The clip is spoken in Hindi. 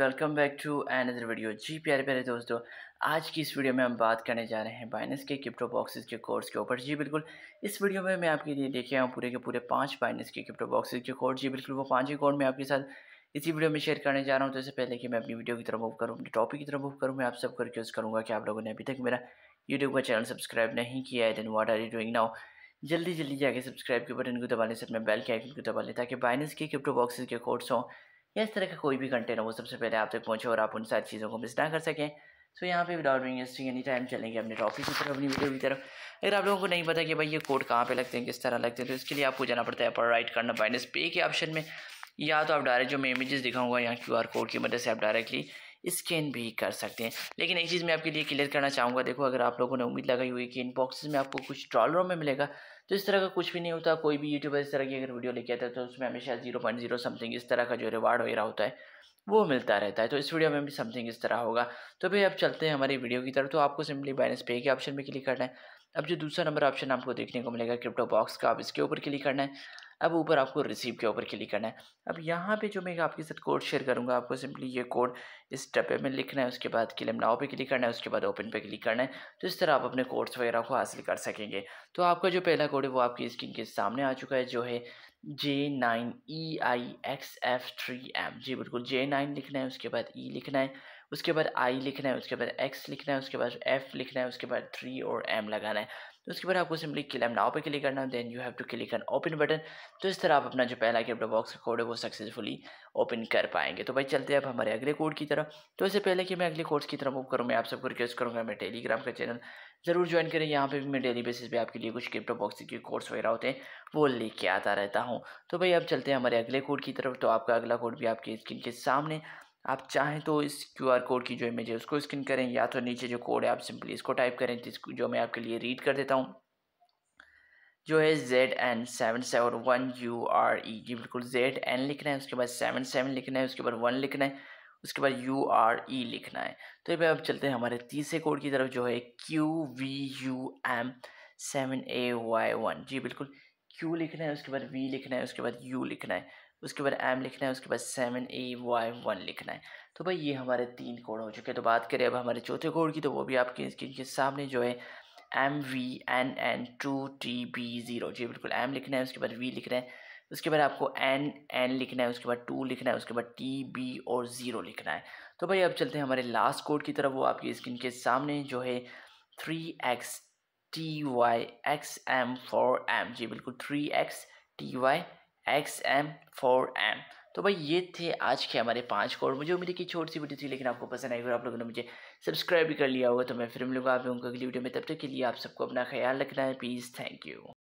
welcome back to another video जी प्यारे प्यारे दोस्तों आज की इस वीडियो में हम बात करने जा रहे हैं बाइनस के क्रिप्टो बॉक्सेस के कोर्स के ऊपर जी बिल्कुल इस वीडियो में मैं आपके लिए लेके आया हूँ पूरे के पूरे पांच बाइनस के क्रिप्टो बॉक्सेस के कोर्स जी बिल्कुल वो पांच ही कोड मैं आपके साथ इसी वीडियो में शेयर करने जा रहा हूँ तो इससे पहले कि मैं अपनी वीडियो की तरफ मूव करूँ अपने टॉपिक की तरफ मूव करूँ मैं आप सबको रिक्वेस्ट करूँगा कि आप लोगों ने अभी तक मेरा यूट्यूब का चैनल सब्सक्राइब नहीं किया है then what are you doing now जल्दी जल्दी जाके सब्सक्राइब के बटन को दबा लें सर मैं बेल के आइकन को दबा लें ताकि बाइनस के क्रिप्टो बॉक्सेस के कोर्स हों या इस तरह का कोई भी कंटेंट हो वो सबसे पहले आप तक पहुँचे और आप उन सारी चीज़ों को मिस ना कर सकें सो यहाँ पे without being as any time चलेंगे अपने टॉपिक की तरफ अपनी वीडियो की तरफ अगर आप लोगों को नहीं पता कि भाई ये कोड कहाँ पे लगते हैं किस तरह लगते हैं तो इसके लिए आपको जाना पड़ता है पर राइट करना माइनस पे के ऑप्शन में या तो आप डायरेक्ट जो मैं इमेजेस दिखाऊंगा यहाँ क्यू कोड की मदद से आप डायरेक्टली स्कैन भी कर सकते हैं लेकिन एक चीज़ मैं आपके लिए क्लियर करना चाहूँगा देखो अगर आप लोगों ने उम्मीद लगाई हुई कि इन बॉक्सेस में आपको कुछ ट्रॉलरों में मिलेगा तो इस तरह का कुछ भी नहीं होता कोई भी यूट्यूबर इस तरह की अगर वीडियो लेके आता है तो उसमें हमेशा जीरो पॉइंट जीरो समथिंग इस तरह का जो रिवार्ड वगैरह होता है वो मिलता रहता है तो इस वीडियो में भी समथिंग इस तरह होगा तो भाई अब चलते हैं हमारी वीडियो की तरफ तो आपको सिंपली बैलेंस पे के ऑप्शन में क्लिक करना है अब जो दूसरा नंबर ऑप्शन आपको देखने को मिलेगा क्रिप्टो बॉक्स का आप इसके ऊपर क्लिक करना है अब ऊपर आपको रिसीव के ऊपर क्लिक करना है अब यहाँ पे जो मैं आपके साथ कोड शेयर करूँगा आपको सिंपली ये कोड इस टपे में लिखना है उसके बाद क्लेम नाव पे क्लिक करना है उसके बाद ओपन पे क्लिक करना है तो इस तरह आप अपने कोर्स वगैरह को हासिल कर सकेंगे तो आपका जो पहला कोड है वो आपकी स्क्रीन के सामने आ चुका है जो है J nine E I X F three M जी बिल्कुल जे नाइन लिखना है उसके बाद ई e लिखना है उसके बाद आई लिखना है उसके बाद एक्स लिखना है उसके बाद एफ लिखना है उसके बाद थ्री और एम लगाना है तो उसके बाद आपको सिंपली क्लेम नाव पे क्लिक करना then you have to click on open button तो इस तरह आप अपना जो पहला गिफ्ट बॉक्स कोड है वो सक्सेसफुली ओपन कर पाएंगे तो भाई चलते हैं अब हमारे अगले कोड की तरफ तो इससे पहले कि मैं अगले कोर्स की तरफ मूव करूँ मैं आप सबको रिक्वेस्ट करूँगा मैं टेलीग्राम का चैनल ज़रूर ज्वाइन करें यहाँ पर भी मैं डेली बेसिस पर आपके लिए कुछ गिफ्ट बॉक्स के कोर्स वगैरह होते हैं वो लेके आता रहता हूँ तो भाई अब चलते हैं हमारे अगले कोड की तरफ तो आपका अगला कोड भी आपकी स्क्रीन के सामने आप चाहें तो इस क्यू आर कोड की जो इमेज है उसको स्किन करें या तो नीचे जो कोड है आप सिंपली इसको टाइप करें जिसको जो मैं आपके लिए रीड कर देता हूँ जो है Z N seven seven one U R E जी बिल्कुल जेड एन लिखना है उसके बाद सेवन सेवन लिखना है उसके बाद वन लिखना है उसके बाद यू आर ई लिखना है तो ये अब चलते हैं हमारे तीसरे कोड की तरफ जो है Q V U M seven A Y one जी बिल्कुल क्यू लिखना है उसके बाद वी लिखना है उसके बाद यू लिखना है उसके बाद एम लिखना है उसके बाद सेवन ए वाई वन लिखना है तो भाई ये हमारे तीन कोड हो चुके हैं तो बात करें अब हमारे चौथे कोड की तो वो भी आपके स्क्रीन के सामने जो है M V N N two T B zero जी बिल्कुल एम लिखना है उसके बाद वी लिखना है उसके बाद आपको एन एन लिखना है उसके बाद टू लिखना है उसके बाद टी बी और ज़ीरो लिखना है तो भाई अब चलते हैं हमारे लास्ट कोड की तरफ वो आपकी स्क्रीन के सामने जो है three X T Y X M four M जी बिल्कुल three X T Y X M four M तो भाई ये थे आज के हमारे पांच कोड मुझे उम्मीद की छोटी सी वीडियो थी लेकिन आपको पसंद आई और आप लोगों ने मुझे सब्सक्राइब भी कर लिया होगा तो मैं फिर मिलूंगा आप लोगों को अगली वीडियो में तब तक के लिए आप सबको अपना ख्याल रखना है प्लीज़ थैंक यू